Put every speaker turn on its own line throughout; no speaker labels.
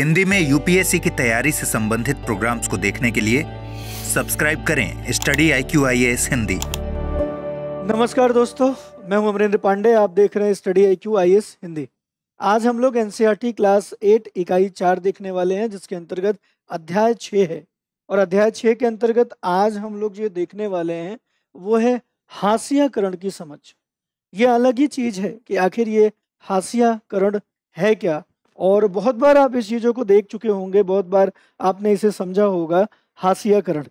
हिंदी में यूपीएससी की तैयारी से संबंधित प्रोग्राम्स को देखने के लिए सब्सक्राइब करें study I Q I S Hindi नमस्कार दोस्तों मैं हूं अमरेंद्र पांडे आप देख रहे हैं study I Q I S Hindi आज हम लोग एनसीईआरटी क्लास एट इकाई चार देखने वाले हैं जिसके अंतर्गत अध्याय छः है और अध्याय छः के अंतर्गत आज हम लोग जो देखने वाले हैं वो है हास्याकरण की समझ ये अलग ही चीज़ है कि आखिर ये हास्याकरण है क्या और बहुत बार आप इस चीज़ों को देख चुके होंगे बहुत बार आपने इसे समझा होगा हासियाकरण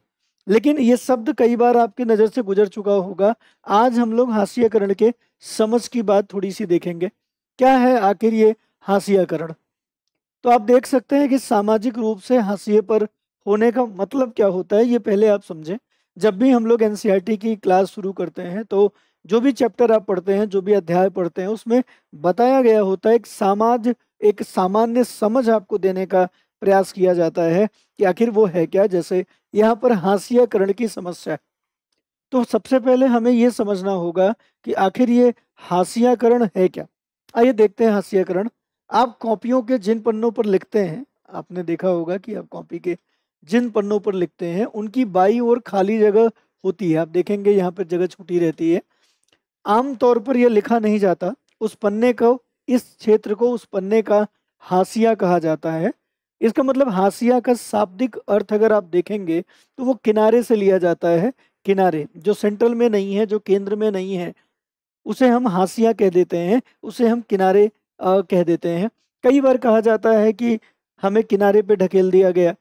लेकिन ये शब्द कई बार आपकी नज़र से गुजर चुका होगा आज हम लोग हासियाकरण के समझ की बात थोड़ी सी देखेंगे क्या है आखिर ये हासियाकरण तो आप देख सकते हैं कि सामाजिक रूप से हासिए पर होने का मतलब क्या होता है ये पहले आप समझें जब भी हम लोग एन e की क्लास शुरू करते हैं तो जो भी चैप्टर आप पढ़ते हैं जो भी अध्याय पढ़ते हैं उसमें बताया गया होता है एक सामाज एक सामान्य समझ आपको देने का प्रयास किया जाता है कि आखिर वो है क्या जैसे यहाँ पर हाशियाकरण की समस्या तो सबसे पहले हमें ये समझना होगा कि आखिर ये हाशियाकरण है क्या आइए देखते हैं हास्याकरण आप कॉपियों के जिन पन्नों पर लिखते हैं आपने देखा होगा कि आप कॉपी के जिन पन्नों पर लिखते हैं उनकी बाई और खाली जगह होती है आप देखेंगे यहाँ पर जगह छूटी रहती है आमतौर पर यह लिखा नहीं जाता उस पन्ने को इस क्षेत्र को उस पन्ने का हासिया कहा जाता है इसका मतलब हासिया का शाब्दिक अर्थ अगर आप देखेंगे तो वो किनारे से लिया जाता है किनारे जो सेंट्रल में नहीं है जो केंद्र में नहीं है उसे हम हासिया कह देते हैं उसे हम किनारे आ, कह देते हैं कई बार कहा जाता है कि हमें किनारे पे ढकेल दिया गया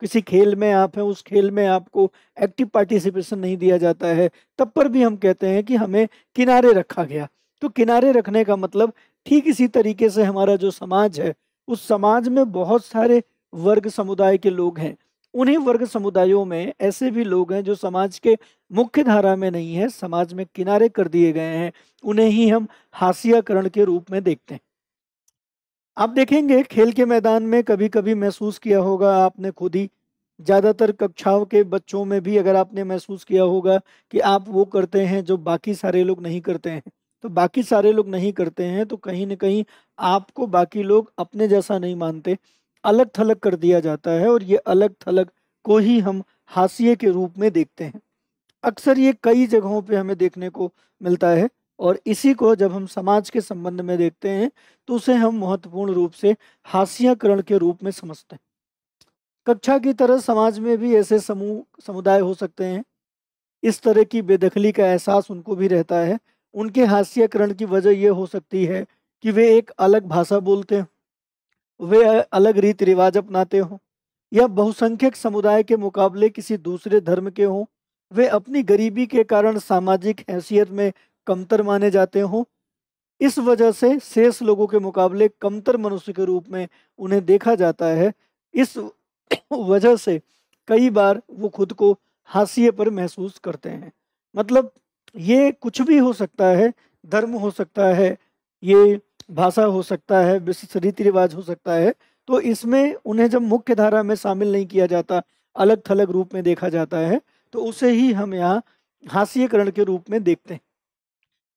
किसी खेल में आप हैं उस खेल में आपको एक्टिव पार्टिसिपेशन नहीं दिया जाता है तब पर भी हम कहते हैं कि हमें किनारे रखा गया तो किनारे रखने का मतलब ठीक इसी तरीके से हमारा जो समाज है उस समाज में बहुत सारे वर्ग समुदाय के लोग हैं उन्हीं वर्ग समुदायों में ऐसे भी लोग हैं जो समाज के मुख्य धारा में नहीं है समाज में किनारे कर दिए गए हैं उन्हें ही हम हाशियाकरण के रूप में देखते हैं आप देखेंगे खेल के मैदान में कभी कभी महसूस किया होगा आपने खुद ही ज़्यादातर कक्षाओं के बच्चों में भी अगर आपने महसूस किया होगा कि आप वो करते हैं जो बाकी सारे लोग नहीं करते हैं तो बाकी सारे लोग नहीं करते हैं तो कहीं ना कहीं आपको बाकी लोग अपने जैसा नहीं मानते अलग थलग कर दिया जाता है और ये अलग थलग को ही हम हाशिए के रूप में देखते हैं अक्सर ये कई जगहों पे हमें देखने को मिलता है और इसी को जब हम समाज के संबंध में देखते हैं तो उसे हम महत्वपूर्ण रूप से हाशियाकरण के रूप में समझते हैं कक्षा की तरह समाज में भी ऐसे समूह समुदाय हो सकते हैं इस तरह की बेदखली का एहसास उनको भी रहता है उनके हास्यकरण की वजह यह हो सकती है कि वे एक अलग भाषा बोलते हों वे अलग रीति रिवाज अपनाते हों या बहुसंख्यक समुदाय के मुकाबले किसी दूसरे धर्म के हों वे अपनी गरीबी के कारण सामाजिक हैसियत में कमतर माने जाते हों इस वजह से शेष लोगों के मुकाबले कमतर मनुष्य के रूप में उन्हें देखा जाता है इस वजह से कई बार वो खुद को हाशिए पर महसूस करते हैं मतलब ये कुछ भी हो सकता है धर्म हो सकता है ये भाषा हो सकता है रीति रिवाज हो सकता है तो इसमें उन्हें जब मुख्य धारा में शामिल नहीं किया जाता अलग थलग रूप में देखा जाता है तो उसे ही हम यहाँ हास्यकरण के रूप में देखते हैं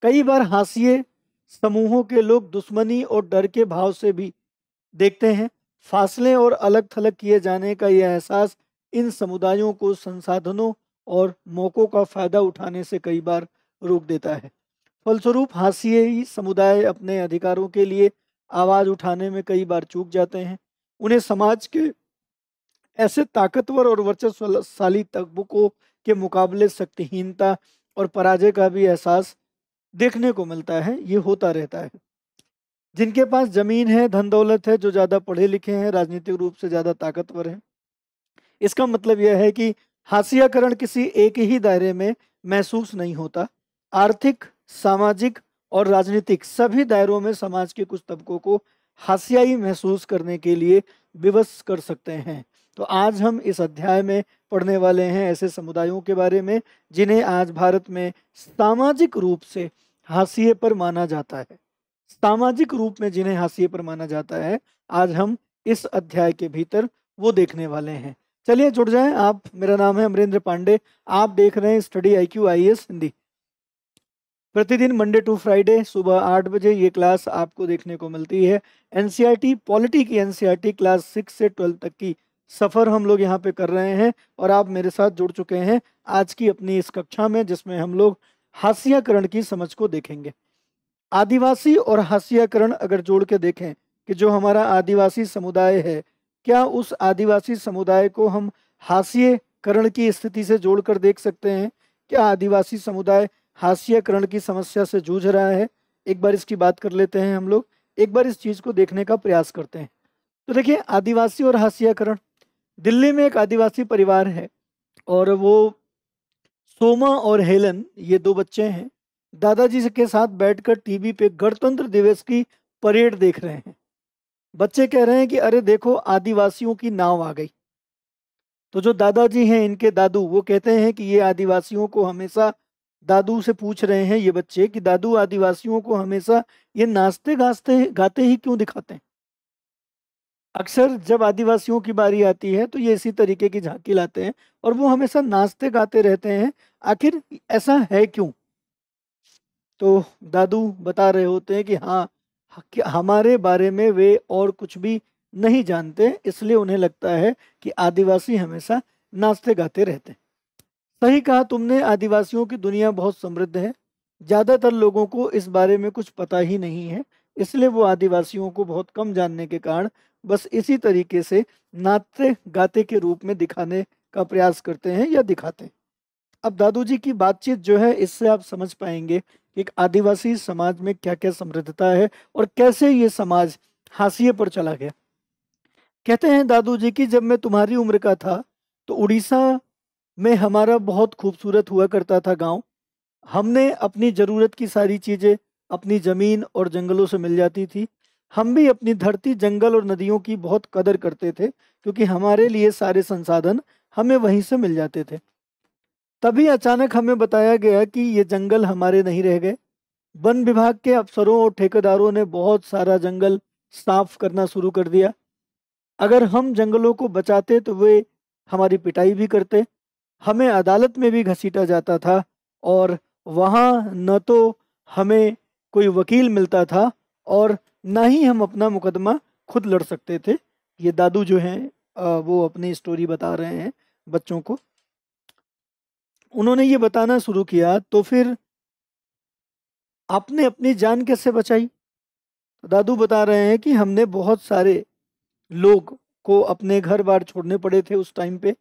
कई बार हास्य समूहों के लोग दुश्मनी और डर के भाव से भी देखते हैं फासले और अलग थलग किए जाने का यह एहसास इन समुदायों को संसाधनों और मौक़ों का फ़ायदा उठाने से कई बार रोक देता है फलस्वरूप हाशिए ही समुदाय अपने अधिकारों के लिए आवाज़ उठाने में कई बार चूक जाते हैं उन्हें समाज के ऐसे ताकतवर और वर्चस्वशाली तबकों के मुकाबले शक्तिहीनता और पराजय का भी एहसास देखने को मिलता है ये होता रहता है जिनके पास जमीन है धन दौलत है जो ज़्यादा पढ़े लिखे हैं राजनीतिक रूप से ज़्यादा ताकतवर हैं इसका मतलब यह है कि हाशियाकरण किसी एक ही दायरे में महसूस नहीं होता आर्थिक सामाजिक और राजनीतिक सभी दायरों में समाज के कुछ तबकों को हाशियाई महसूस करने के लिए विवश कर सकते हैं तो आज हम इस अध्याय में पढ़ने वाले हैं ऐसे समुदायों के बारे में जिन्हें आज भारत में सामाजिक रूप से हाशिए पर माना जाता है सामाजिक रूप में जिन्हें हाशिए पर माना जाता है आज हम इस अध्याय के भीतर वो देखने वाले हैं चलिए जुड़ जाएं आप मेरा नाम है अमरेंद्र पांडे आप देख रहे हैं study I Q I S Hindi प्रतिदिन मंडे टू फ्राइडे सुबह आठ बजे ये क्लास आपको देखने को मिलती है एनसीईआरटी पॉलिटी की एनसीईआरटी क्लास सिक्स से ट्वेल्व तक की सफ़र हम लोग यहाँ पे कर रहे हैं और आप मेरे साथ जुड़ चुके हैं आज की अपनी इस कक्षा में जिसमें हम लोग हास्याकरण की समझ को देखेंगे आदिवासी और हास्याकरण अगर जोड़ के देखें कि जो हमारा आदिवासी समुदाय है क्या उस आदिवासी समुदाय को हम हास्यकरण की स्थिति से जोड़कर देख सकते हैं क्या आदिवासी समुदाय हास्यकरण की समस्या से जूझ रहा है एक बार इसकी बात कर लेते हैं हम लोग एक बार इस चीज़ को देखने का प्रयास करते हैं तो देखिए आदिवासी और हाशियाकरण दिल्ली में एक आदिवासी परिवार है और वो सोमा और हेलन ये दो बच्चे हैं दादाजी के साथ बैठकर टीवी पे गणतंत्र दिवस की परेड देख रहे हैं बच्चे कह रहे हैं कि अरे देखो आदिवासियों की नाव आ गई तो जो दादाजी हैं इनके दादू वो कहते हैं कि ये आदिवासियों को हमेशा दादू से पूछ रहे हैं ये बच्चे कि दादू आदिवासियों को हमेशा ये नाचते गाते गाते ही क्यों दिखाते हैं अक्सर जब आदिवासियों की बारी आती है तो ये इसी तरीके की झांकी लाते हैं और वो हमेशा नाचते गाते रहते हैं आखिर ऐसा है क्यों तो दादू बता रहे होते हैं कि हाँ हाँ, हमारे बारे में वे और कुछ भी नहीं जानते इसलिए उन्हें लगता है कि आदिवासी हमेशा नाचते गाते रहते सही कहा तुमने आदिवासियों की दुनिया बहुत समृद्ध है ज़्यादातर लोगों को इस बारे में कुछ पता ही नहीं है इसलिए वो आदिवासियों को बहुत कम जानने के कारण बस इसी तरीके से नाचते गाते के रूप में दिखाने का प्रयास करते हैं या दिखाते हैं अब दादू जी की बातचीत जो है इससे आप समझ पाएंगे एक आदिवासी समाज में क्या क्या समृद्धता है और कैसे ये समाज हाशिए पर चला गया कहते हैं दादू जी की जब मैं तुम्हारी उम्र का था तो उड़ीसा में हमारा बहुत खूबसूरत हुआ करता था गांव हमने अपनी ज़रूरत की सारी चीज़ें अपनी ज़मीन और जंगलों से मिल जाती थी हम भी अपनी धरती जंगल और नदियों की बहुत कदर करते थे क्योंकि हमारे लिए सारे संसाधन हमें वहीं से मिल जाते थे तभी अचानक हमें बताया गया कि ये जंगल हमारे नहीं रह गए वन विभाग के अफसरों और ठेकेदारों ने बहुत सारा जंगल साफ करना शुरू कर दिया अगर हम जंगलों को बचाते तो वे हमारी पिटाई भी करते हमें अदालत में भी घसीटा जाता था और वहाँ न तो हमें कोई वकील मिलता था और ना ही हम अपना मुकदमा खुद लड़ सकते थे ये दादू जो हैं वो अपनी स्टोरी बता रहे हैं बच्चों को उन्होंने ये बताना शुरू किया तो फिर आपने अपनी जान कैसे बचाई तो दादू बता रहे हैं कि हमने बहुत सारे लोग को अपने घर बार छोड़ने पड़े थे उस टाइम पे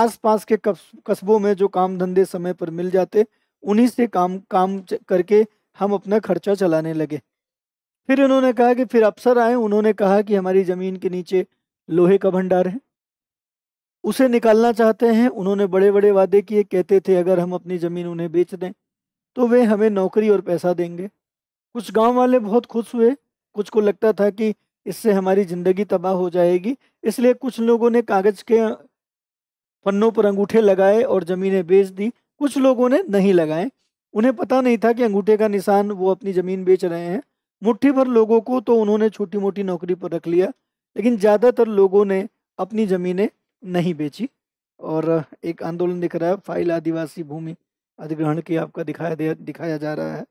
आसपास के कस्बों में जो काम धंधे समय पर मिल जाते उन्हीं से काम काम करके हम अपना खर्चा चलाने लगे फिर उन्होंने कहा कि फिर अफसर आए उन्होंने कहा कि हमारी ज़मीन के नीचे लोहे का भंडार है उसे निकालना चाहते हैं उन्होंने बड़े बड़े वादे किए कहते थे अगर हम अपनी ज़मीन उन्हें बेच दें तो वे हमें नौकरी और पैसा देंगे कुछ गांव वाले बहुत खुश हुए कुछ को लगता था कि इससे हमारी ज़िंदगी तबाह हो जाएगी इसलिए कुछ लोगों ने कागज़ के पन्नों पर अंगूठे लगाए और ज़मीनें बेच दी कुछ लोगों ने नहीं लगाए उन्हें पता नहीं था कि अंगूठे का निशान वो अपनी ज़मीन बेच रहे हैं मुट्ठी भर लोगों को तो उन्होंने छोटी मोटी नौकरी पर रख लिया लेकिन ज़्यादातर लोगों ने अपनी ज़मीनें नहीं बेची और एक आंदोलन दिख रहा है फाइल आदिवासी भूमि अधिग्रहण की आपका दिखाया दिखाया जा रहा है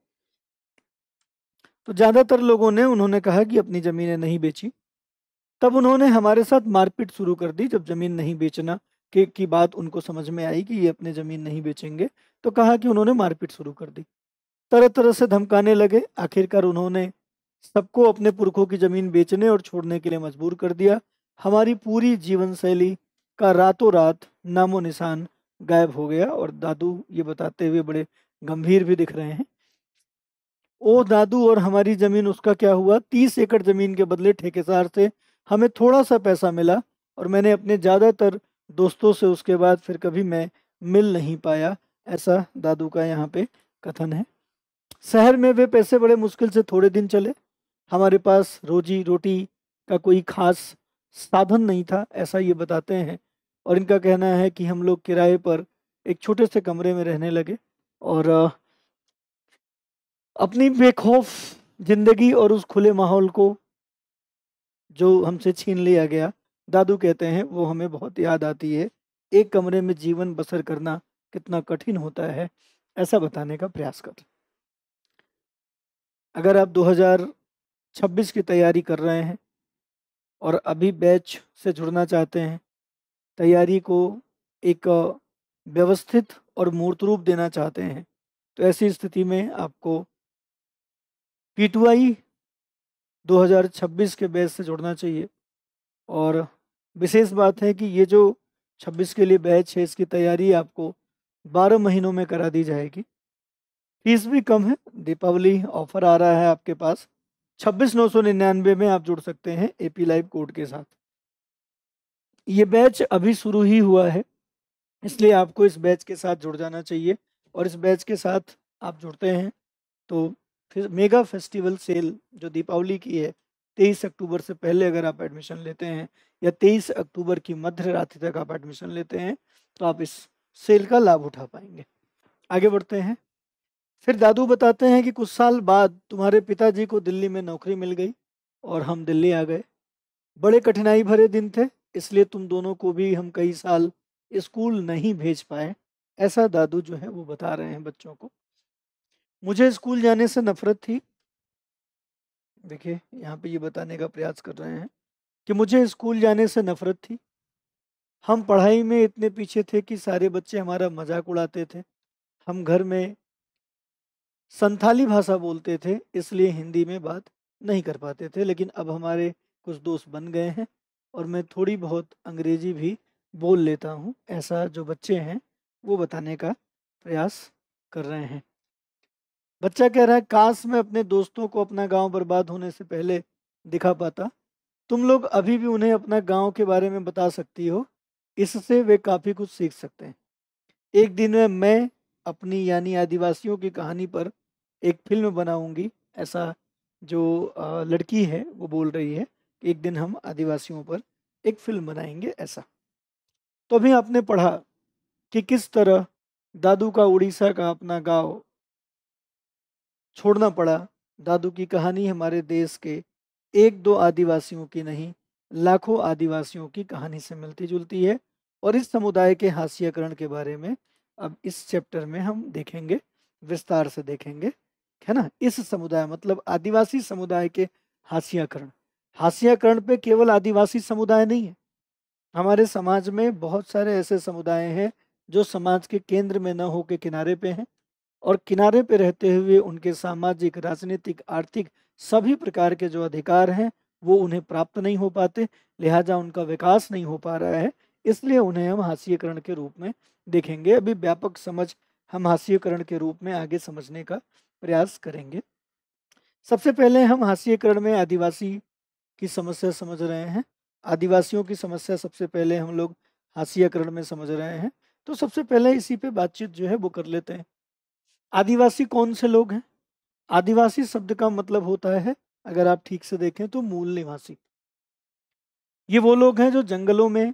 तो ज़्यादातर लोगों ने उन्होंने कहा कि अपनी ज़मीनें नहीं बेची तब उन्होंने हमारे साथ मारपीट शुरू कर दी जब ज़मीन नहीं बेचना के की बात उनको समझ में आई कि ये अपने ज़मीन नहीं बेचेंगे तो कहा कि उन्होंने मारपीट शुरू कर दी तरह तरह से धमकाने लगे आखिरकार उन्होंने सबको अपने पुरखों की ज़मीन बेचने और छोड़ने के लिए मजबूर कर दिया हमारी पूरी जीवन शैली का रातों रात नामो निशान गायब हो गया और दादू ये बताते हुए बड़े गंभीर भी दिख रहे हैं ओ दादू और हमारी जमीन उसका क्या हुआ तीस एकड़ जमीन के बदले ठेकेदार से हमें थोड़ा सा पैसा मिला और मैंने अपने ज़्यादातर दोस्तों से उसके बाद फिर कभी मैं मिल नहीं पाया ऐसा दादू का यहाँ पे कथन है शहर में वे पैसे बड़े मुश्किल से थोड़े दिन चले हमारे पास रोजी रोटी का कोई खास साधन नहीं था ऐसा ये बताते हैं और इनका कहना है कि हम लोग किराए पर एक छोटे से कमरे में रहने लगे और अपनी बेखौफ जिंदगी और उस खुले माहौल को जो हमसे छीन लिया गया दादू कहते हैं वो हमें बहुत याद आती है एक कमरे में जीवन बसर करना कितना कठिन होता है ऐसा बताने का प्रयास कर अगर आप 2026 की तैयारी कर रहे हैं और अभी बैच से जुड़ना चाहते हैं तैयारी को एक व्यवस्थित और मूर्त रूप देना चाहते हैं तो ऐसी स्थिति में आपको हज़ार 2026 के बैच से जुड़ना चाहिए और विशेष बात है कि ये जो 26 के लिए बैच है इसकी तैयारी आपको 12 महीनों में करा दी जाएगी फीस भी कम है दीपावली ऑफर आ रहा है आपके पास छब्बीस नौ सौ निन्यानवे में आप जुड़ सकते हैं एपी लाइव कोड के साथ ये बैच अभी शुरू ही हुआ है इसलिए आपको इस बैच के साथ जुड़ जाना चाहिए और इस बैच के साथ आप जुड़ते हैं तो फिर मेगा फेस्टिवल सेल जो दीपावली की है तेईस अक्टूबर से पहले अगर आप एडमिशन लेते हैं या तेईस अक्टूबर की मध्य रात्रि तक आप एडमिशन लेते हैं तो आप इस सेल का लाभ उठा पाएंगे आगे बढ़ते हैं फिर दादू बताते हैं कि कुछ साल बाद तुम्हारे पिताजी को दिल्ली में नौकरी मिल गई और हम दिल्ली आ गए बड़े कठिनाई भरे दिन थे इसलिए तुम दोनों को भी हम कई साल स्कूल नहीं भेज पाए ऐसा दादू जो है वो बता रहे हैं बच्चों को मुझे स्कूल जाने से नफरत थी देखिए यहाँ पे ये बताने का प्रयास कर रहे हैं कि मुझे स्कूल जाने से नफरत थी हम पढ़ाई में इतने पीछे थे कि सारे बच्चे हमारा मजाक उड़ाते थे हम घर में संथाली भाषा बोलते थे इसलिए हिंदी में बात नहीं कर पाते थे लेकिन अब हमारे कुछ दोस्त बन गए हैं और मैं थोड़ी बहुत अंग्रेजी भी बोल लेता हूँ ऐसा जो बच्चे हैं वो बताने का प्रयास कर रहे हैं बच्चा कह रहा है काश मैं अपने दोस्तों को अपना गांव बर्बाद होने से पहले दिखा पाता तुम लोग अभी भी उन्हें अपना गांव के बारे में बता सकती हो इससे वे काफ़ी कुछ सीख सकते हैं एक दिन में मैं अपनी यानी आदिवासियों की कहानी पर एक फिल्म बनाऊंगी ऐसा जो लड़की है वो बोल रही है एक दिन हम आदिवासियों पर एक फिल्म बनाएंगे ऐसा तो अभी आपने पढ़ा कि किस तरह दादू का उड़ीसा का अपना गांव छोड़ना पड़ा दादू की कहानी हमारे देश के एक दो आदिवासियों की नहीं लाखों आदिवासियों की कहानी से मिलती जुलती है और इस समुदाय के हास्यकरण के बारे में अब इस चैप्टर में हम देखेंगे विस्तार से देखेंगे है ना इस समुदाय मतलब आदिवासी समुदाय के हास्याकरण हास्याकरण पे केवल आदिवासी समुदाय नहीं है हमारे समाज में बहुत सारे ऐसे समुदाय हैं जो समाज के केंद्र में न हो के किनारे पे हैं और किनारे पे रहते हुए उनके सामाजिक राजनीतिक आर्थिक सभी प्रकार के जो अधिकार हैं वो उन्हें प्राप्त नहीं हो पाते लिहाजा उनका विकास नहीं हो पा रहा है इसलिए उन्हें हम हास्यकरण के रूप में देखेंगे अभी व्यापक समझ हम हास्यकरण के रूप में आगे समझने का प्रयास करेंगे सबसे पहले हम हास्यकरण में आदिवासी की समस्या समझ रहे हैं आदिवासियों की समस्या सबसे पहले हम लोग हाशियाकरण में समझ रहे हैं तो सबसे पहले इसी पे बातचीत जो है वो कर लेते हैं आदिवासी कौन से लोग हैं आदिवासी शब्द का मतलब होता है अगर आप ठीक से देखें तो मूल निवासी ये वो लोग हैं जो जंगलों में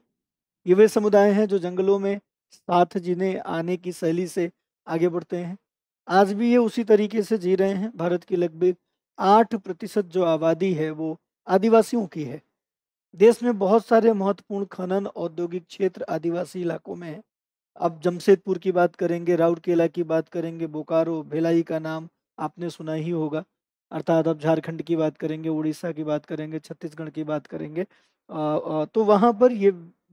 ये वे समुदाय हैं जो जंगलों में साथ जीने आने की शैली से आगे बढ़ते हैं आज भी ये उसी तरीके से जी रहे हैं भारत की लगभग आठ प्रतिशत जो आबादी है वो आदिवासियों की है देश में बहुत सारे महत्वपूर्ण खनन औद्योगिक क्षेत्र आदिवासी इलाकों में है अब जमशेदपुर की बात करेंगे राउरकेला की बात करेंगे बोकारो भेलाई का नाम आपने सुना ही होगा अर्थात अब झारखंड की बात करेंगे उड़ीसा की बात करेंगे छत्तीसगढ़ की बात करेंगे तो वहाँ पर ये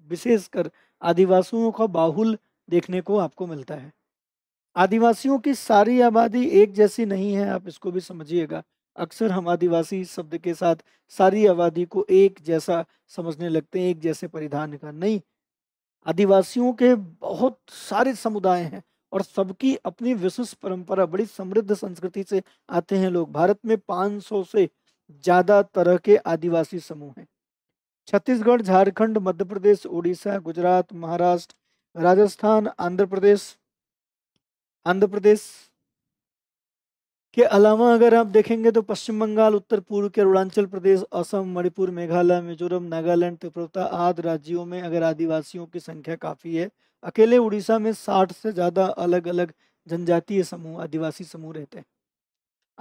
विशेषकर आदिवासियों का बाहुल देखने को आपको मिलता है आदिवासियों की सारी आबादी एक जैसी नहीं है आप इसको भी समझिएगा अक्सर हम आदिवासी शब्द के साथ सारी आबादी को एक जैसा समझने लगते हैं एक जैसे परिधान का नहीं आदिवासियों के बहुत सारे समुदाय हैं और सबकी अपनी विशिष्ट परंपरा बड़ी समृद्ध संस्कृति से आते हैं लोग भारत में 500 से ज़्यादा तरह के आदिवासी समूह हैं छत्तीसगढ़ झारखंड मध्य प्रदेश उड़ीसा गुजरात महाराष्ट्र राजस्थान आंध्र प्रदेश आंध्र प्रदेश के अलावा अगर आप देखेंगे तो पश्चिम बंगाल उत्तर पूर्व के अरुणाचल प्रदेश असम मणिपुर मेघालय मिजोरम नागालैंड त्रिपुरा आदि राज्यों में अगर आदिवासियों की संख्या काफ़ी है अकेले उड़ीसा में साठ से ज़्यादा अलग अलग जनजातीय समूह आदिवासी समूह रहते हैं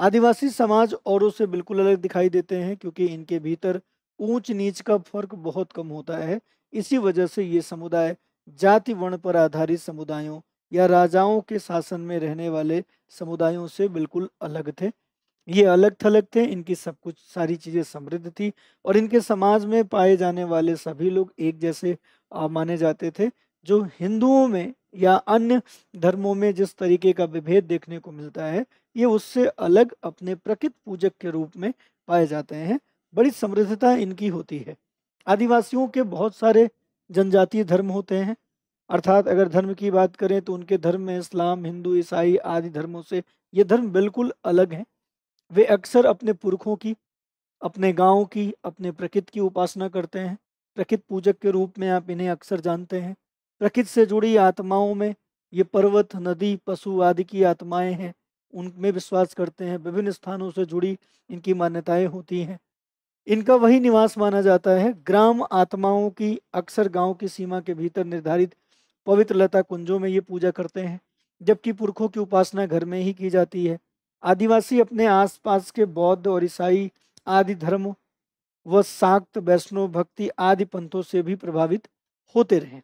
आदिवासी समाज औरों से बिल्कुल अलग दिखाई देते हैं क्योंकि इनके भीतर ऊंच नीच का फर्क बहुत कम होता है इसी वजह से ये समुदाय जाति वर्ण पर आधारित समुदायों या राजाओं के शासन में रहने वाले समुदायों से बिल्कुल अलग थे ये अलग थलग थे इनकी सब कुछ सारी चीज़ें समृद्ध थी और इनके समाज में पाए जाने वाले सभी लोग एक जैसे माने जाते थे जो हिंदुओं में या अन्य धर्मों में जिस तरीके का विभेद देखने को मिलता है ये उससे अलग अपने प्रकृत पूजक के रूप में पाए जाते हैं बड़ी समृद्धता इनकी होती है आदिवासियों के बहुत सारे जनजातीय धर्म होते हैं अर्थात अगर धर्म की बात करें तो उनके धर्म में इस्लाम हिंदू ईसाई आदि धर्मों से ये धर्म बिल्कुल अलग हैं वे अक्सर अपने पुरखों की अपने गाँव की अपने प्रकृति की उपासना करते हैं प्रकृत पूजक के रूप में आप इन्हें अक्सर जानते हैं प्रकृति से जुड़ी आत्माओं में ये पर्वत नदी पशु आदि की आत्माएं हैं उनमें विश्वास करते हैं विभिन्न स्थानों से जुड़ी इनकी मान्यताएं होती हैं इनका वही निवास माना जाता है ग्राम आत्माओं की अक्सर गांव की सीमा के भीतर निर्धारित पवित्र लता कुंजों में ये पूजा करते हैं जबकि पुरखों की उपासना घर में ही की जाती है आदिवासी अपने आसपास के बौद्ध और ईसाई आदि धर्म व साक्त वैष्णव भक्ति आदि पंथों से भी प्रभावित होते रहे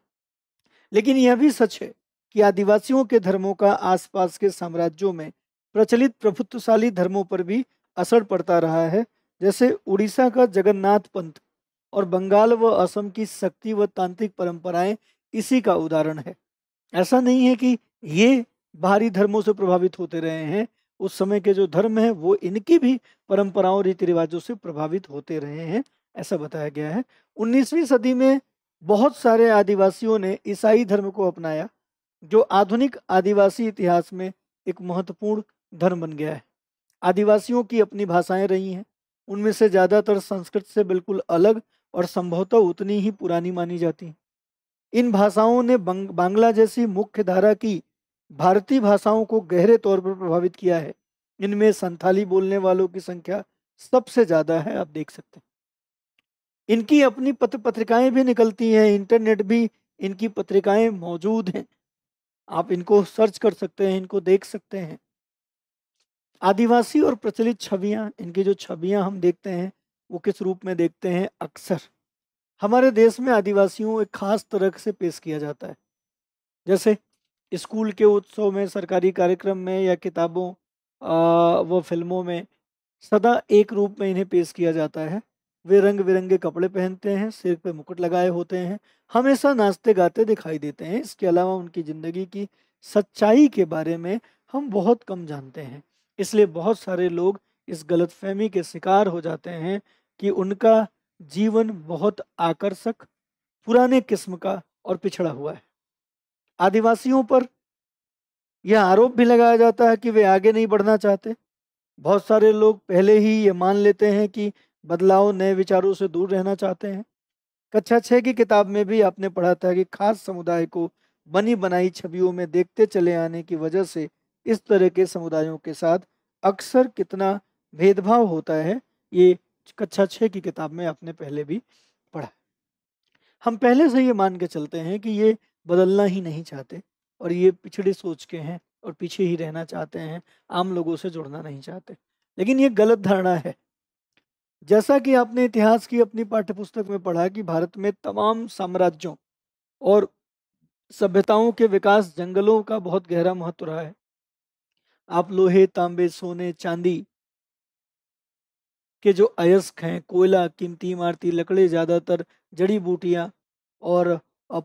लेकिन यह भी सच है कि आदिवासियों के धर्मों का आसपास के साम्राज्यों में प्रचलित प्रभुत्वशाली धर्मों पर भी असर पड़ता रहा है जैसे उड़ीसा का जगन्नाथ पंथ और बंगाल व असम की शक्ति व तांत्रिक परंपराएं इसी का उदाहरण है ऐसा नहीं है कि ये बाहरी धर्मों से प्रभावित होते रहे हैं उस समय के जो धर्म है वो इनकी भी परंपराओं रीति रिवाजों से प्रभावित होते रहे हैं ऐसा बताया गया है उन्नीसवीं सदी में बहुत सारे आदिवासियों ने ईसाई धर्म को अपनाया जो आधुनिक आदिवासी इतिहास में एक महत्वपूर्ण धर्म बन गया है आदिवासियों की अपनी भाषाएं रही हैं उनमें से ज़्यादातर संस्कृत से बिल्कुल अलग और संभवतः उतनी ही पुरानी मानी जाती हैं इन भाषाओं ने बांग्ला जैसी मुख्य धारा की भारतीय भाषाओं को गहरे तौर पर प्रभावित किया है इनमें संथाली बोलने वालों की संख्या सबसे ज़्यादा है आप देख सकते हैं इनकी अपनी पत्र पत्रिकाएं भी निकलती हैं इंटरनेट भी इनकी पत्रिकाएं मौजूद हैं आप इनको सर्च कर सकते हैं इनको देख सकते हैं आदिवासी और प्रचलित छवियां इनकी जो छवियां हम देखते हैं वो किस रूप में देखते हैं अक्सर हमारे देश में आदिवासियों एक खास तरह से पेश किया जाता है जैसे स्कूल के उत्सव में सरकारी कार्यक्रम में या किताबों व फिल्मों में सदा एक रूप में इन्हें पेश किया जाता है वे रंग बिरंगे कपड़े पहनते हैं सिर पर मुकुट लगाए होते हैं हमेशा नाचते गाते दिखाई देते हैं इसके अलावा उनकी ज़िंदगी की सच्चाई के बारे में हम बहुत कम जानते हैं इसलिए बहुत सारे लोग इस गलतफहमी के शिकार हो जाते हैं कि उनका जीवन बहुत आकर्षक पुराने किस्म का और पिछड़ा हुआ है आदिवासियों पर यह आरोप भी लगाया जाता है कि वे आगे नहीं बढ़ना चाहते बहुत सारे लोग पहले ही ये मान लेते हैं कि बदलाव नए विचारों से दूर रहना चाहते हैं कक्षा छः की किताब में भी आपने पढ़ा था कि खास समुदाय को बनी बनाई छवियों में देखते चले आने की वजह से इस तरह के समुदायों के साथ अक्सर कितना भेदभाव होता है ये कक्षा छः की किताब में आपने पहले भी पढ़ा हम पहले से ये मान के चलते हैं कि ये बदलना ही नहीं चाहते और ये पिछड़े सोच के हैं और पीछे ही रहना चाहते हैं आम लोगों से जुड़ना नहीं चाहते लेकिन ये गलत धारणा है जैसा कि आपने इतिहास की अपनी पाठ्यपुस्तक में पढ़ा कि भारत में तमाम साम्राज्यों और सभ्यताओं के विकास जंगलों का बहुत गहरा महत्व रहा है आप लोहे तांबे सोने चांदी के जो अयस्क हैं कोयला कीमती इमारती लकड़ी ज़्यादातर जड़ी बूटियाँ और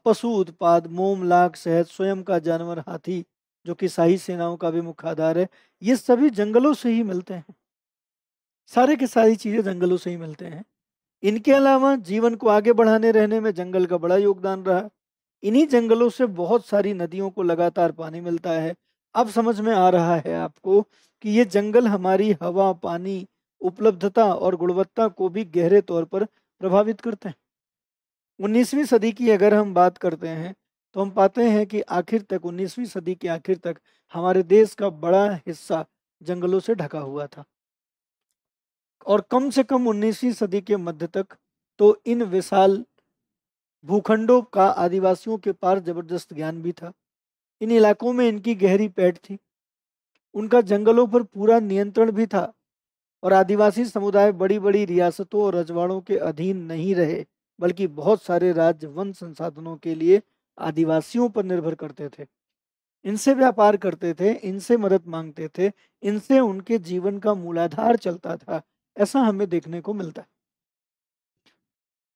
पशु उत्पाद मोम लाख शहद स्वयं का जानवर हाथी जो कि शाही सेनाओं का भी मुख्य आधार है ये सभी जंगलों से ही मिलते हैं सारे के सारी चीज़ें जंगलों से ही मिलते हैं इनके अलावा जीवन को आगे बढ़ाने रहने में जंगल का बड़ा योगदान रहा इन्हीं जंगलों से बहुत सारी नदियों को लगातार पानी मिलता है अब समझ में आ रहा है आपको कि ये जंगल हमारी हवा पानी उपलब्धता और गुणवत्ता को भी गहरे तौर पर प्रभावित करते हैं उन्नीसवीं सदी की अगर हम बात करते हैं तो हम पाते हैं कि आखिर तक उन्नीसवीं सदी के आखिर तक हमारे देश का बड़ा हिस्सा जंगलों से ढका हुआ था और कम से कम उन्नीसवीं सदी के मध्य तक तो इन विशाल भूखंडों का आदिवासियों के पास जबरदस्त ज्ञान भी था इन इलाकों में इनकी गहरी पैठ थी उनका जंगलों पर पूरा नियंत्रण भी था और आदिवासी समुदाय बड़ी बड़ी रियासतों और रजवाड़ों के अधीन नहीं रहे बल्कि बहुत सारे राज्य वन संसाधनों के लिए आदिवासियों पर निर्भर करते थे इनसे व्यापार करते थे इनसे मदद मांगते थे इनसे उनके जीवन का मूलाधार चलता था ऐसा हमें देखने को मिलता है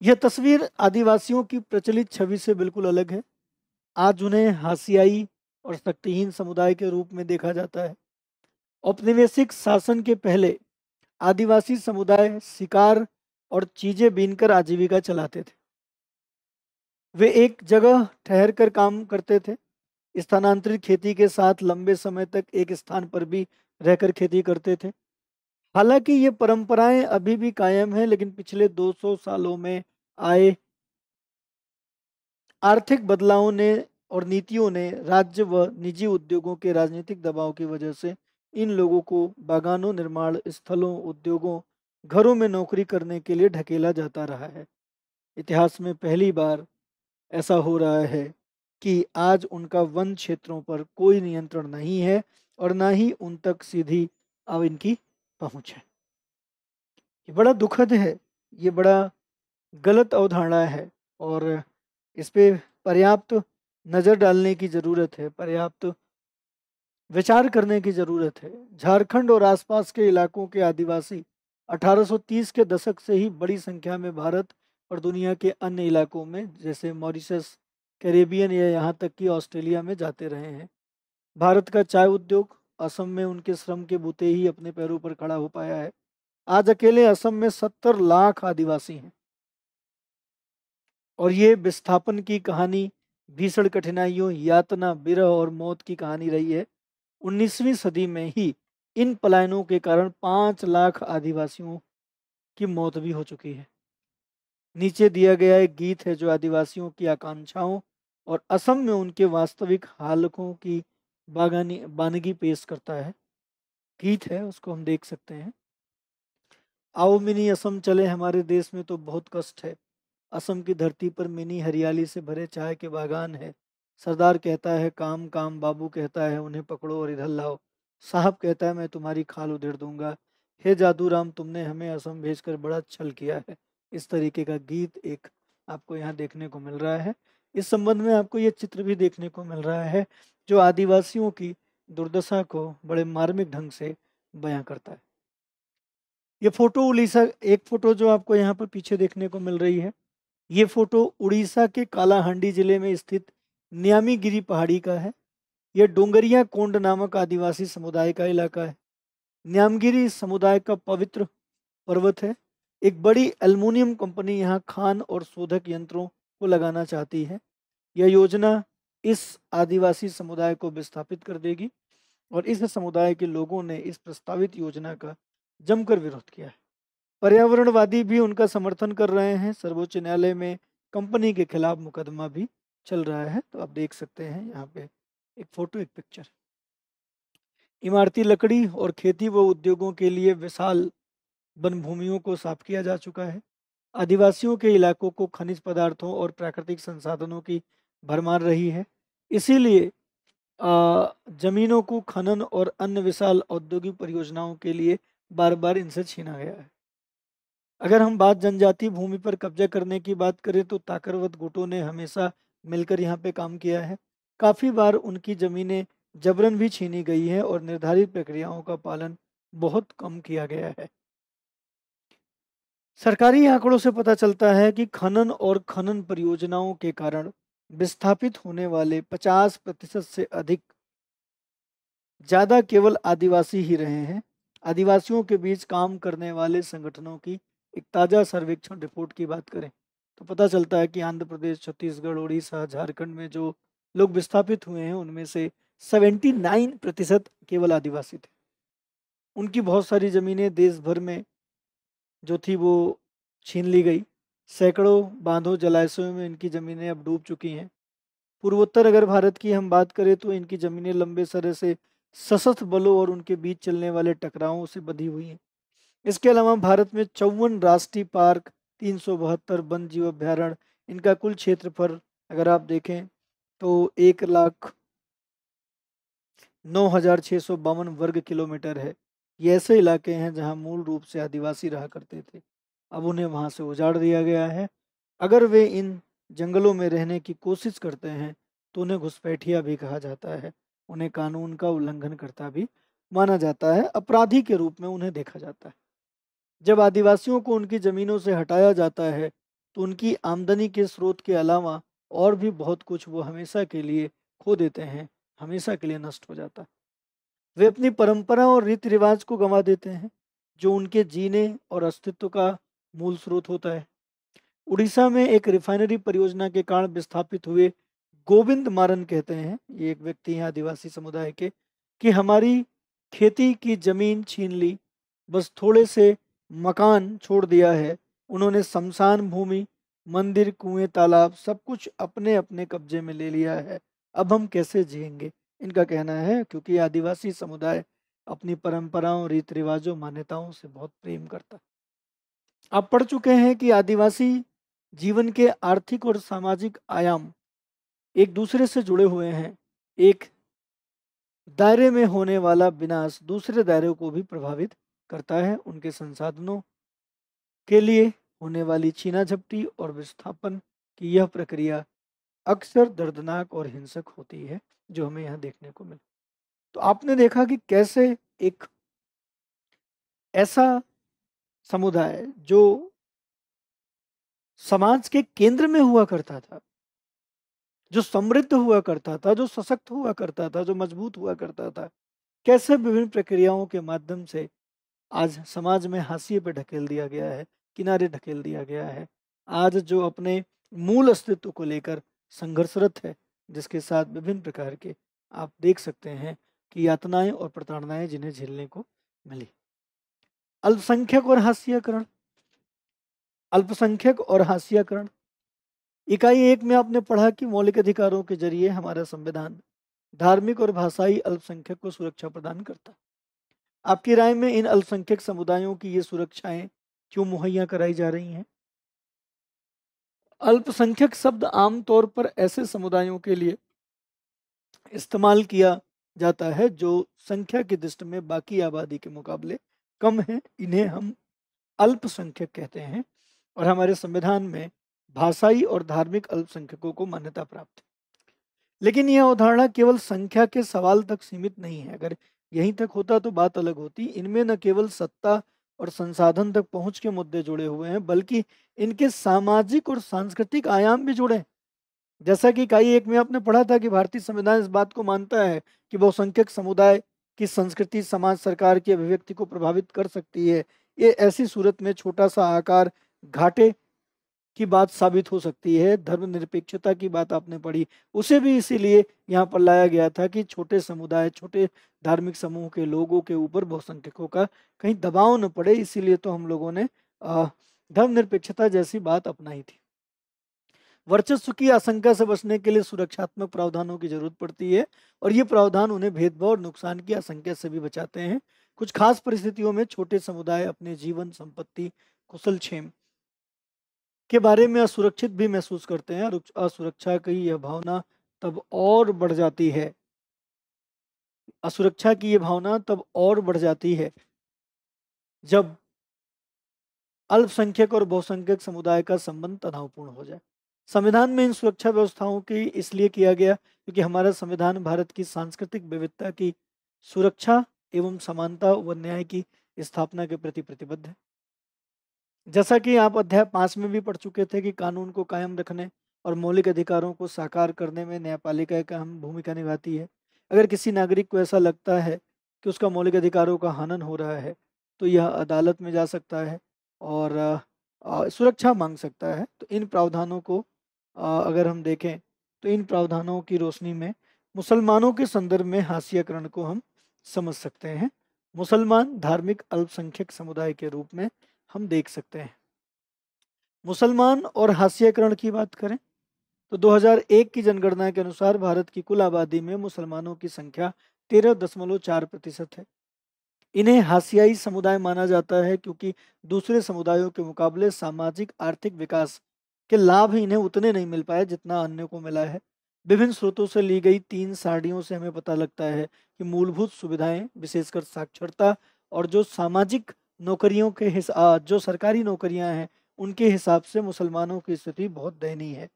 यह तस्वीर आदिवासियों की प्रचलित छवि से बिल्कुल अलग है आज उन्हें हाशियाई और शक्तिहीन समुदाय के रूप में देखा जाता है औपनिवेशिक शासन के पहले आदिवासी समुदाय शिकार और चीजें बीनकर आजीविका चलाते थे वे एक जगह ठहर कर काम करते थे स्थानांतरित खेती के साथ लंबे समय तक एक स्थान पर भी रहकर खेती करते थे हालांकि ये परंपराएं अभी भी कायम हैं लेकिन पिछले 200 सालों में आए आर्थिक बदलावों ने और नीतियों ने राज्य व निजी उद्योगों के राजनीतिक दबाव की वजह से इन लोगों को बागानों निर्माण स्थलों उद्योगों घरों में नौकरी करने के लिए ढकेला जाता रहा है इतिहास में पहली बार ऐसा हो रहा है कि आज उनका वन क्षेत्रों पर कोई नियंत्रण नहीं है और ना ही उन तक सीधी अब इनकी पहुंच है ये बड़ा दुखद है ये बड़ा गलत अवधारणा है और इस पर पर्याप्त नज़र डालने की ज़रूरत है पर्याप्त विचार करने की ज़रूरत है झारखंड और आसपास के इलाकों के आदिवासी 1830 के दशक से ही बड़ी संख्या में भारत और दुनिया के अन्य इलाकों में जैसे मॉरिशस कैरेबियन या यहाँ तक कि ऑस्ट्रेलिया में जाते रहे हैं भारत का चाय उद्योग असम में उनके श्रम के बूते ही अपने पैरों पर खड़ा हो पाया है आज अकेले असम में सत्तर लाख आदिवासी हैं और ये विस्थापन की कहानी भीषण कठिनाइयों यातना बिरह और मौत की कहानी रही है 19वीं सदी में ही इन पलायनों के कारण पाँच लाख आदिवासियों की मौत भी हो चुकी है नीचे दिया गया एक गीत है जो आदिवासियों की आकांक्षाओं और असम में उनके वास्तविक हालकों की बागानी बानगी पेश करता है गीत है उसको हम देख सकते हैं आओ मिनी असम चले हमारे देश में तो बहुत कष्ट है असम की धरती पर मिनी हरियाली से भरे चाय के बागान है सरदार कहता है काम काम बाबू कहता है उन्हें पकड़ो और इधर लाओ साहब कहता है मैं तुम्हारी खाल उधेड़ दूंगा हे जादू राम तुमने हमें असम भेजकर बड़ा छल किया है इस तरीके का गीत एक आपको यहाँ देखने को मिल रहा है इस संबंध में आपको ये चित्र भी देखने को मिल रहा है जो आदिवासियों की दुर्दशा को बड़े मार्मिक ढंग से बयां करता है ये फोटो उड़ीसा एक फोटो जो आपको यहाँ पर पीछे देखने को मिल रही है ये फोटो उड़ीसा के कालाहांडी जिले में स्थित न्यामीगिरी पहाड़ी का है यह डोंगरिया कोंड नामक आदिवासी समुदाय का इलाका है न्यामगिरी समुदाय का पवित्र पर्वत है एक बड़ी एल्युमिनियम कंपनी यहाँ खान और शोधक यंत्रों को लगाना चाहती है यह योजना इस आदिवासी समुदाय को विस्थापित कर देगी और इस समुदाय के लोगों ने इस प्रस्तावित योजना का जमकर विरोध किया है पर्यावरणवादी भी उनका समर्थन कर रहे हैं सर्वोच्च न्यायालय में कंपनी के खिलाफ मुकदमा भी चल रहा है तो आप देख सकते हैं यहाँ पे एक फोटो एक पिक्चर इमारती लकड़ी और खेती व उद्योगों के लिए विशाल वन भूमियों को साफ किया जा चुका है आदिवासियों के इलाकों को खनिज पदार्थों और प्राकृतिक संसाधनों की भरमार रही है इसीलिए जमीनों को खनन और अन्य विशाल औद्योगिक परियोजनाओं के लिए बार बार इनसे छीना गया है अगर हम बात जनजातीय भूमि पर कब्जा करने की बात करें तो ताकतवर गुटों ने हमेशा मिलकर यहाँ पे काम किया है काफ़ी बार उनकी ज़मीनें जबरन भी छीनी गई है और निर्धारित प्रक्रियाओं का पालन बहुत कम किया गया है सरकारी आंकड़ों से पता चलता है कि खनन और खनन परियोजनाओं के कारण विस्थापित होने वाले 50 प्रतिशत से अधिक ज़्यादा केवल आदिवासी ही रहे हैं आदिवासियों के बीच काम करने वाले संगठनों की एक ताज़ा सर्वेक्षण रिपोर्ट की बात करें तो पता चलता है कि आंध्र प्रदेश छत्तीसगढ़ उड़ीसा झारखंड में जो लोग विस्थापित हुए हैं उनमें से 79 प्रतिशत केवल आदिवासी थे उनकी बहुत सारी ज़मीनें देश भर में जो थी वो छीन ली गई सैकड़ों बांधों जलाशयों में इनकी ज़मीनें अब डूब चुकी हैं पूर्वोत्तर अगर भारत की हम बात करें तो इनकी ज़मीनें लंबे सरे से सशस्त्र बलों और उनके बीच चलने वाले टकरावों से बधी हुई हैं इसके अलावा भारत में चौवन राष्ट्रीय पार्क तीन सौ बहत्तर वन जीव अभ्यारण्य इनका कुल क्षेत्रफल अगर आप देखें तो एक लाख नौ हजार छः सौ बावन वर्ग किलोमीटर है ये ऐसे इलाके हैं जहां मूल रूप से आदिवासी रहा करते थे अब उन्हें वहां से उजाड़ दिया गया है अगर वे इन जंगलों में रहने की कोशिश करते हैं तो उन्हें घुसपैठिया भी कहा जाता है उन्हें कानून का उल्लंघन करता भी माना जाता है अपराधी के रूप में उन्हें देखा जाता है जब आदिवासियों को उनकी ज़मीनों से हटाया जाता है तो उनकी आमदनी के स्रोत के अलावा और भी बहुत कुछ वो हमेशा के लिए खो देते हैं हमेशा के लिए नष्ट हो जाता है वे अपनी परंपरा और रीति रिवाज को गंवा देते हैं जो उनके जीने और अस्तित्व का मूल स्रोत होता है उड़ीसा में एक रिफाइनरी परियोजना के कारण विस्थापित हुए गोविंद मारन कहते हैं ये एक व्यक्ति हैं आदिवासी समुदाय के कि हमारी खेती की जमीन छीन ली बस थोड़े से मकान छोड़ दिया है उन्होंने शमशान भूमि मंदिर कुएं तालाब सब कुछ अपने अपने कब्जे में ले लिया है अब हम कैसे जिएंगे इनका कहना है क्योंकि आदिवासी समुदाय अपनी परंपराओं रीति रिवाजों मान्यताओं से बहुत प्रेम करता है आप पढ़ चुके हैं कि आदिवासी जीवन के आर्थिक और सामाजिक आयाम एक दूसरे से जुड़े हुए हैं एक दायरे में होने वाला विनाश दूसरे दायरे को भी प्रभावित करता है उनके संसाधनों के लिए होने वाली छीना झपटी और विस्थापन की यह प्रक्रिया अक्सर दर्दनाक और हिंसक होती है जो हमें यहाँ देखने को मिल तो आपने देखा कि कैसे एक ऐसा समुदाय जो समाज के केंद्र में हुआ करता था जो समृद्ध हुआ करता था जो सशक्त हुआ करता था जो मजबूत हुआ करता था कैसे विभिन्न प्रक्रियाओं के माध्यम से आज समाज में हाशिए पे ढकेल दिया गया है किनारे ढकेल दिया गया है आज जो अपने मूल अस्तित्व को लेकर संघर्षरत है जिसके साथ विभिन्न प्रकार के आप देख सकते हैं कि यातनाएं और प्रताड़नाएं जिन्हें झेलने को मिली अल्पसंख्यक और हास्यकरण अल्पसंख्यक और हास्यकरण इकाई एक में आपने पढ़ा कि मौलिक अधिकारों के जरिए हमारा संविधान धार्मिक और भाषाई अल्पसंख्यक को सुरक्षा प्रदान करता आपकी राय में इन अल्पसंख्यक समुदायों की ये सुरक्षाएं क्यों मुहैया कराई जा रही हैं अल्पसंख्यक शब्द आमतौर पर ऐसे समुदायों के लिए इस्तेमाल किया जाता है जो संख्या की दृष्टि में बाकी आबादी के मुकाबले कम हैं इन्हें हम अल्पसंख्यक कहते हैं और हमारे संविधान में भाषाई और धार्मिक अल्पसंख्यकों को मान्यता प्राप्त है लेकिन यह अवधारणा केवल संख्या के सवाल तक सीमित नहीं है अगर यहीं तक होता तो बात अलग होती इनमें न केवल सत्ता और संसाधन तक पहुंच के मुद्दे जुड़े हुए हैं बल्कि इनके सामाजिक और सांस्कृतिक आयाम भी जुड़े जैसा कि कई एक में आपने पढ़ा था कि भारतीय संविधान इस बात को मानता है कि बहुसंख्यक समुदाय की संस्कृति समाज सरकार की अभिव्यक्ति को प्रभावित कर सकती है ये ऐसी सूरत में छोटा सा आकार घाटे की बात साबित हो सकती है धर्मनिरपेक्षता की बात आपने पढ़ी उसे भी इसीलिए यहाँ पर लाया गया था कि छोटे समुदाय छोटे धार्मिक समूह के लोगों के ऊपर बहुसंख्यकों का कहीं दबाव न पड़े इसीलिए तो हम लोगों ने धर्मनिरपेक्षता जैसी बात अपनाई थी वर्चस्व की आशंका से बचने के लिए सुरक्षात्मक प्रावधानों की जरूरत पड़ती है और ये प्रावधान उन्हें भेदभाव और नुकसान की आशंका से भी बचाते हैं कुछ खास परिस्थितियों में छोटे समुदाय अपने जीवन संपत्ति कुशल क्षेम के बारे में असुरक्षित भी महसूस करते हैं असुरक्षा की यह भावना तब और बढ़ जाती है असुरक्षा की यह भावना तब और बढ़ जाती है जब अल्पसंख्यक और बहुसंख्यक समुदाय का संबंध तनावपूर्ण हो जाए संविधान में इन सुरक्षा व्यवस्थाओं की इसलिए किया गया क्योंकि हमारा संविधान भारत की सांस्कृतिक विविधता की सुरक्षा एवं समानता व न्याय की स्थापना के प्रति प्रतिबद्ध है जैसा कि आप अध्याय पांच में भी पढ़ चुके थे कि कानून को कायम रखने और मौलिक अधिकारों को साकार करने में न्यायपालिका का अहम भूमिका निभाती है अगर किसी नागरिक को ऐसा लगता है कि उसका मौलिक अधिकारों का हनन हो रहा है तो यह अदालत में जा सकता है और सुरक्षा मांग सकता है तो इन प्रावधानों को अगर हम देखें तो इन प्रावधानों की रोशनी में मुसलमानों के संदर्भ में हाशियाकरण को हम समझ सकते हैं मुसलमान धार्मिक अल्पसंख्यक समुदाय के रूप में हम देख सकते हैं मुसलमान और हास्यकरण की बात करें तो 2001 की जनगणना के अनुसार भारत की कुल आबादी में मुसलमानों की संख्या तेरह दशमलव चार प्रतिशत है इन्हें हासियाई समुदाय माना जाता है क्योंकि दूसरे समुदायों के मुकाबले सामाजिक आर्थिक विकास के लाभ इन्हें उतने नहीं मिल पाए जितना अन्य को मिला है विभिन्न स्रोतों से ली गई तीन सारणियों से हमें पता लगता है कि मूलभूत सुविधाएं विशेषकर साक्षरता और जो सामाजिक नौकरियों के हिसाब जो सरकारी नौकरियां हैं उनके हिसाब से मुसलमानों की स्थिति बहुत दयनीय है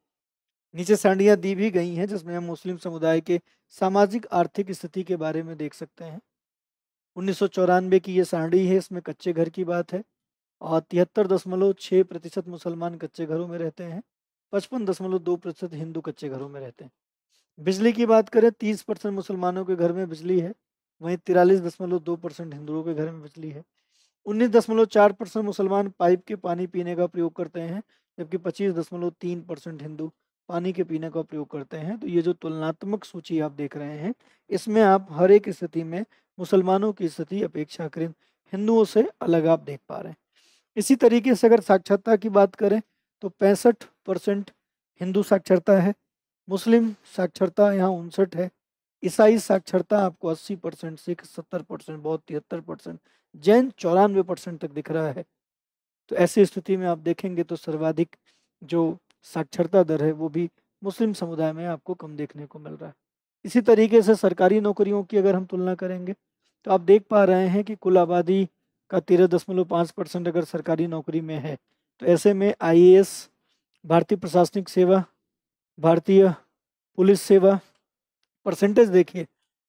नीचे सारणियाँ दी भी गई हैं जिसमें हम मुस्लिम समुदाय के सामाजिक आर्थिक स्थिति के बारे में देख सकते हैं उन्नीस की ये सारणी है इसमें कच्चे घर की बात है और तिहत्तर दशमलव प्रतिशत मुसलमान कच्चे घरों में रहते हैं पचपन दशमलव दो प्रतिशत हिंदू कच्चे घरों में रहते हैं बिजली की बात करें तीस परसेंट मुसलमानों के घर में बिजली है वहीं तिरालीस दशमलव दो परसेंट हिंदुओं के घर में बिजली है उन्नीस दशमलव चार परसेंट मुसलमान पाइप के पानी पीने का प्रयोग करते हैं जबकि पच्चीस दशमलव तीन परसेंट हिंदू पानी के पीने का प्रयोग करते हैं तो ये जो तुलनात्मक सूची आप देख रहे हैं इसमें आप हर एक स्थिति में मुसलमानों की स्थिति अपेक्षाकृत हिंदुओं से अलग आप देख पा रहे हैं इसी तरीके से अगर साक्षरता की बात करें तो पैंसठ परसेंट हिंदू साक्षरता है मुस्लिम साक्षरता यहाँ उनसठ है ईसाई साक्षरता आपको अस्सी परसेंट सिख सत्तर परसेंट बहुत तिहत्तर परसेंट जैन चौरानवे परसेंट तक दिख रहा है तो ऐसी स्थिति में आप देखेंगे तो सर्वाधिक जो साक्षरता दर है वो भी मुस्लिम समुदाय में आपको कम देखने को मिल रहा है इसी तरीके से सरकारी नौकरियों की अगर हम तुलना करेंगे तो आप देख पा रहे हैं कि कुल आबादी का तेरह दशमलव पाँच परसेंट अगर सरकारी नौकरी में है तो ऐसे में आईएएस भारतीय प्रशासनिक सेवा भारतीय पुलिस सेवा परसेंटेज देखिए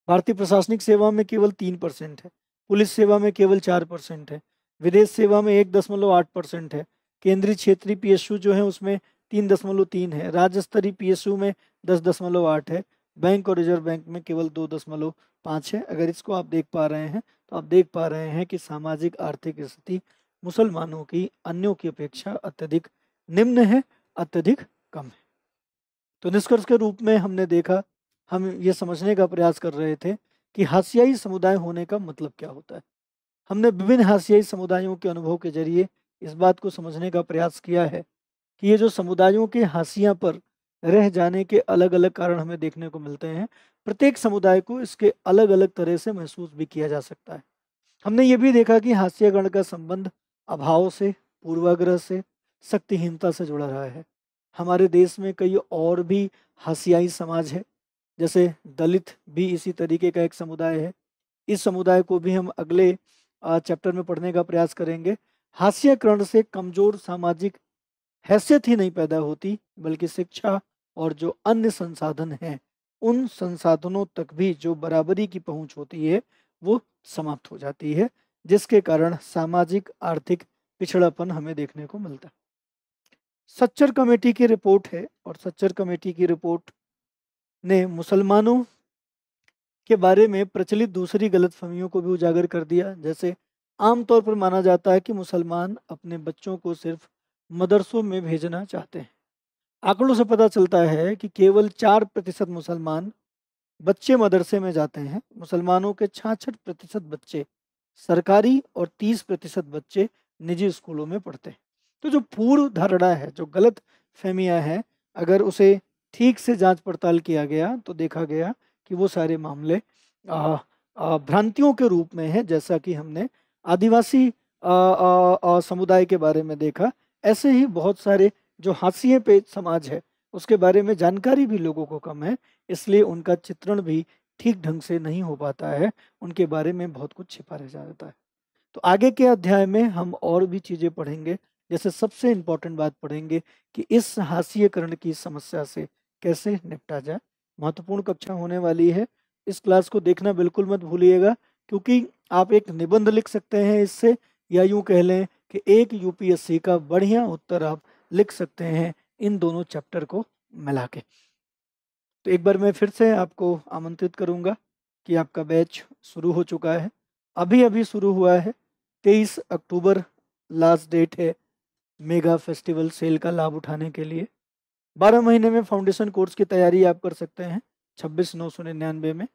भारतीय प्रशासनिक सेवा में केवल तीन परसेंट है पुलिस सेवा में केवल चार परसेंट है विदेश सेवा में एक दशमलव आठ परसेंट है केंद्रीय क्षेत्रीय पीएसयू जो है उसमें तीन दशमलव तीन है राज्य स्तरीय पीएसयू में दस दशमलव आठ है बैंक और रिजर्व बैंक में केवल दो दशमलव पाँच है अगर इसको आप देख पा रहे हैं तो आप देख पा रहे हैं कि सामाजिक आर्थिक स्थिति मुसलमानों की अन्यों की अपेक्षा अत्यधिक निम्न है अत्यधिक कम है तो निष्कर्ष के रूप में हमने देखा हम ये समझने का प्रयास कर रहे थे कि हाशियाई समुदाय होने का मतलब क्या होता है हमने विभिन्न हाशियाई समुदायों के अनुभव के जरिए इस बात को समझने का प्रयास किया है कि ये जो समुदायों के हाशिया पर रह जाने के अलग अलग कारण हमें देखने को मिलते हैं प्रत्येक समुदाय को इसके अलग अलग तरह से महसूस भी किया जा सकता है हमने ये भी देखा कि हास्यगण का संबंध अभाव से पूर्वाग्रह से शक्तिहीनता से जुड़ा रहा है हमारे देश में कई और भी हाशियाई समाज है जैसे दलित भी इसी तरीके का एक समुदाय है इस समुदाय को भी हम अगले चैप्टर में पढ़ने का प्रयास करेंगे हास्यकरण से कमजोर सामाजिक हैसियत ही नहीं पैदा होती बल्कि शिक्षा और जो अन्य संसाधन हैं उन संसाधनों तक भी जो बराबरी की पहुंच होती है वो समाप्त हो जाती है जिसके कारण सामाजिक आर्थिक पिछड़ापन हमें देखने को मिलता है सच्चर कमेटी की रिपोर्ट है और सच्चर कमेटी की रिपोर्ट ने मुसलमानों के बारे में प्रचलित दूसरी गलतफहमियों को भी उजागर कर दिया जैसे आमतौर पर माना जाता है कि मुसलमान अपने बच्चों को सिर्फ मदरसों में भेजना चाहते हैं आंकड़ों से पता चलता है कि केवल चार प्रतिशत मुसलमान बच्चे मदरसे में जाते हैं मुसलमानों के छाछठ प्रतिशत बच्चे सरकारी और तीस प्रतिशत बच्चे निजी स्कूलों में पढ़ते हैं तो जो पूर्व धारणा है जो गलत फहमियाँ हैं अगर उसे ठीक से जांच पड़ताल किया गया तो देखा गया कि वो सारे मामले भ्रांतियों के रूप में है जैसा कि हमने आदिवासी समुदाय के बारे में देखा ऐसे ही बहुत सारे जो हाशिए पे समाज है उसके बारे में जानकारी भी लोगों को कम है इसलिए उनका चित्रण भी ठीक ढंग से नहीं हो पाता है उनके बारे में बहुत कुछ छिपा रह जाता है तो आगे के अध्याय में हम और भी चीज़ें पढ़ेंगे जैसे सबसे इम्पोर्टेंट बात पढ़ेंगे कि इस हास्यकरण की समस्या से कैसे निपटा जाए महत्वपूर्ण कक्षा होने वाली है इस क्लास को देखना बिल्कुल मत भूलिएगा क्योंकि आप एक निबंध लिख सकते हैं इससे या यूं कह लें कि एक यूपीएससी का बढ़िया उत्तर आप लिख सकते हैं इन दोनों चैप्टर को मिला के तो एक बार मैं फिर से आपको आमंत्रित करूंगा कि आपका बैच शुरू हो चुका है अभी अभी शुरू हुआ है तेईस अक्टूबर लास्ट डेट है मेगा फेस्टिवल सेल का लाभ उठाने के लिए बारह महीने में फाउंडेशन कोर्स की तैयारी आप कर सकते हैं छब्बीस नौ सौ निन्यानवे में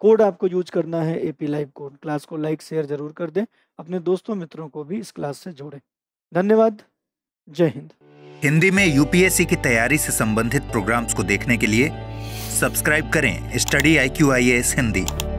कोड आपको यूज करना है A P live code class को लाइक शेयर जरूर कर दें अपने दोस्तों मित्रों को भी इस क्लास से जोड़ें धन्यवाद जय हिंद हिंदी में यूपीएससी की तैयारी से संबंधित प्रोग्राम्स को देखने के लिए सब्सक्राइब करें study I Q I S Hindi